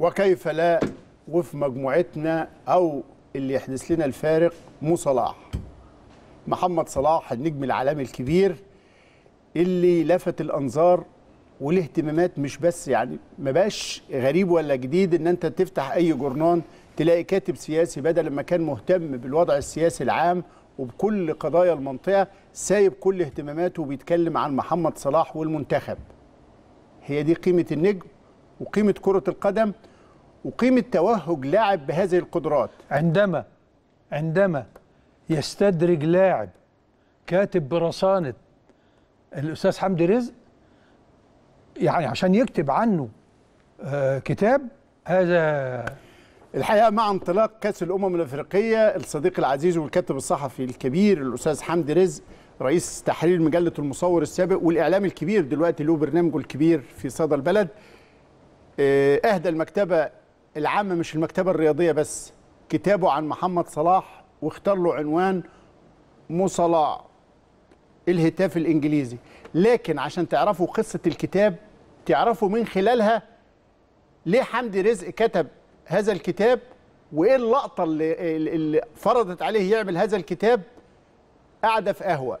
وكيف لا وفي مجموعتنا او اللي يحدث لنا الفارق مو صلاح محمد صلاح النجم العالمي الكبير اللي لفت الانظار والاهتمامات مش بس يعني ما بقاش غريب ولا جديد ان انت تفتح اي جورنان تلاقي كاتب سياسي بدل ما كان مهتم بالوضع السياسي العام وبكل قضايا المنطقه سايب كل اهتماماته وبيتكلم عن محمد صلاح والمنتخب هي دي قيمه النجم وقيمه كره القدم وقيمه توهج لاعب بهذه القدرات عندما عندما يستدرج لاعب كاتب برصانه الاستاذ حمدي رزق يعني عشان يكتب عنه آه كتاب هذا الحقيقه مع انطلاق كاس الامم الافريقيه الصديق العزيز والكاتب الصحفي الكبير الاستاذ حمدي رزق رئيس تحرير مجله المصور السابق والاعلام الكبير دلوقتي له برنامجه الكبير في صدى البلد آه، اهدى المكتبه العامه مش المكتبه الرياضيه بس كتابه عن محمد صلاح واختار له عنوان مو الهتاف الانجليزي لكن عشان تعرفوا قصه الكتاب تعرفوا من خلالها ليه حمدي رزق كتب هذا الكتاب وايه اللقطه اللي, اللي فرضت عليه يعمل هذا الكتاب قاعده في قهوه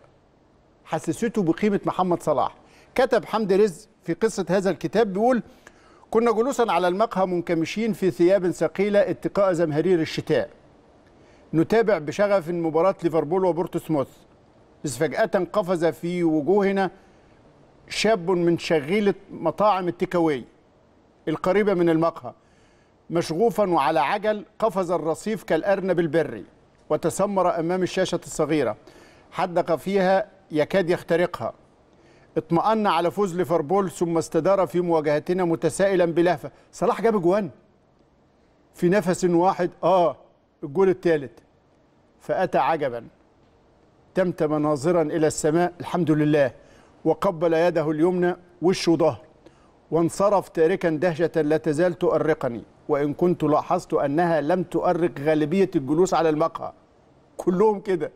حسسته بقيمه محمد صلاح كتب حمدي رزق في قصه هذا الكتاب بيقول كنا جلوسا على المقهى منكمشين في ثياب ثقيلة اتقاء زمهرير الشتاء نتابع بشغف مباراة ليفربول وبورتسموث إذ فجأة قفز في وجوهنا شاب من شغيلة مطاعم التكاوي القريبة من المقهى مشغوفا وعلى عجل قفز الرصيف كالأرنب البري وتسمر أمام الشاشة الصغيرة حدق فيها يكاد يخترقها اطمأن على فوز ليفربول ثم استدار في مواجهتنا متسائلا بلهفة صلاح جاب جوان في نفس واحد اه الجول الثالث فأتى عجبا تمتم ناظرا إلى السماء الحمد لله وقبل يده اليمنى وش ظهر وانصرف تاركا دهشة لا تزال تؤرقني وإن كنت لاحظت أنها لم تؤرق غالبية الجلوس على المقهى كلهم كده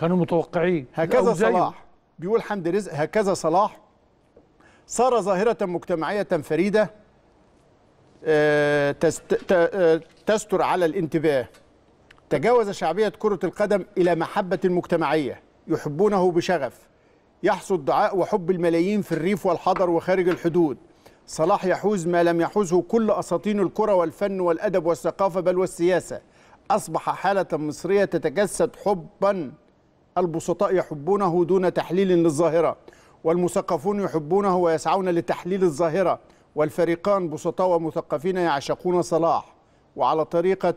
كانوا متوقعين هكذا صلاح بيقول حمد رزق هكذا صلاح صار ظاهرة مجتمعية فريدة آه، آه، تستر على الانتباه تجاوز شعبية كرة القدم إلى محبة مجتمعية يحبونه بشغف يحصد دعاء وحب الملايين في الريف والحضر وخارج الحدود صلاح يحوز ما لم يحوزه كل أساطين الكرة والفن والأدب والثقافة بل والسياسة أصبح حالة مصرية تتجسد حباً البسطاء يحبونه دون تحليل للظاهرة والمثقفون يحبونه ويسعون لتحليل الظاهرة والفريقان بسطاء ومثقفين يعشقون صلاح وعلى طريقة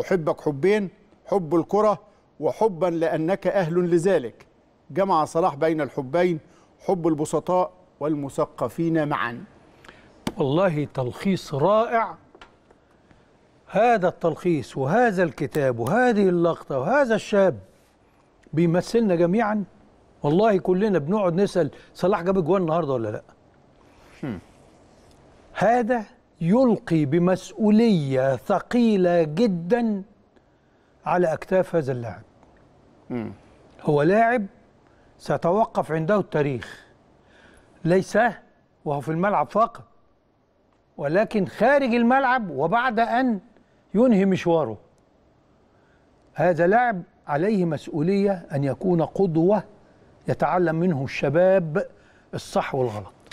أحبك حبين حب الكرة وحبا لأنك أهل لذلك جمع صلاح بين الحبين حب البسطاء والمثقفين معا والله تلخيص رائع هذا التلخيص وهذا الكتاب وهذه اللقطة وهذا الشاب بيمثلنا جميعا والله كلنا بنقعد نسال صلاح جاب اجوان النهارده ولا لا هذا يلقي بمسؤوليه ثقيله جدا على اكتاف هذا اللاعب هو لاعب سيتوقف عنده التاريخ ليس وهو في الملعب فقط ولكن خارج الملعب وبعد ان ينهي مشواره هذا لاعب عليه مسؤولية أن يكون قدوة يتعلم منه الشباب الصح والغلط